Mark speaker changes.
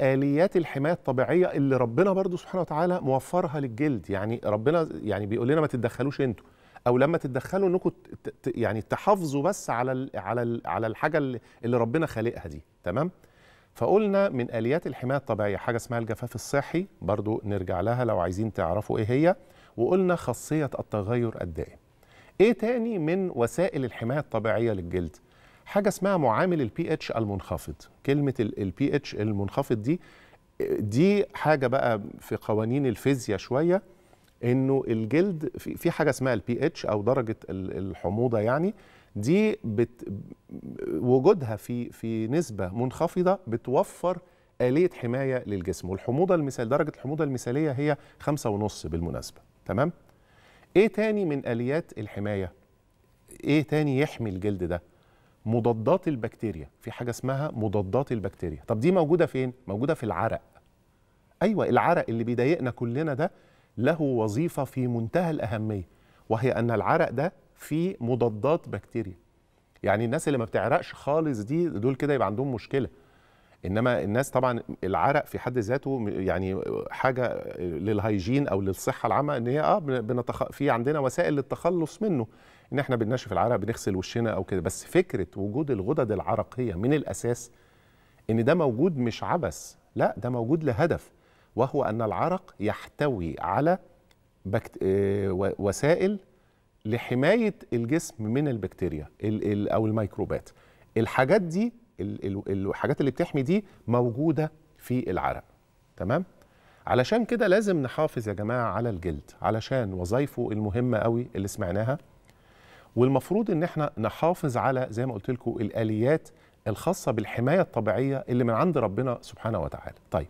Speaker 1: اليات الحمايه الطبيعيه اللي ربنا برضو سبحانه وتعالى موفرها للجلد يعني ربنا يعني بيقول لنا ما تتدخلوش انتوا او لما تتدخلوا انكم يعني تحافظوا بس على الـ على الـ على الحاجه اللي ربنا خالقها دي تمام فقلنا من اليات الحمايه الطبيعيه حاجه اسمها الجفاف الصحي برضو نرجع لها لو عايزين تعرفوا ايه هي وقلنا خاصيه التغير الدائم ايه تاني من وسائل الحمايه الطبيعيه للجلد حاجه اسمها معامل البي اتش المنخفض كلمه البي اتش المنخفض دي دي حاجه بقى في قوانين الفيزياء شويه انه الجلد في حاجه اسمها البي اتش او درجه الحموضه يعني دي بت وجودها في في نسبه منخفضه بتوفر آلية حماية للجسم والحموضة المثال درجة الحموضة المثالية هي خمسة ونص بالمناسبة تمام؟ إيه تاني من آليات الحماية؟ إيه تاني يحمي الجلد ده؟ مضادات البكتيريا في حاجه اسمها مضادات البكتيريا طب دي موجوده فين موجوده في العرق ايوه العرق اللي بيضايقنا كلنا ده له وظيفه في منتهى الاهميه وهي ان العرق ده فيه مضادات بكتيريا يعني الناس اللي ما بتعرقش خالص دي دول كده يبقى عندهم مشكله انما الناس طبعا العرق في حد ذاته يعني حاجه للهيجين او للصحه العامه ان هي اه بنتخ... في عندنا وسائل للتخلص منه ان احنا بننشف العرق بنغسل وشنا او كده بس فكره وجود الغدد العرقيه من الاساس ان ده موجود مش عبث لا ده موجود لهدف وهو ان العرق يحتوي على بكت... آه، وسائل لحمايه الجسم من البكتيريا او الميكروبات الحاجات دي الحاجات اللي بتحمي دي موجوده في العرق تمام علشان كده لازم نحافظ يا جماعه على الجلد علشان وظايفه المهمه قوي اللي سمعناها والمفروض ان احنا نحافظ على زي ما قلت لكم الاليات الخاصه بالحمايه الطبيعيه اللي من عند ربنا سبحانه وتعالى طيب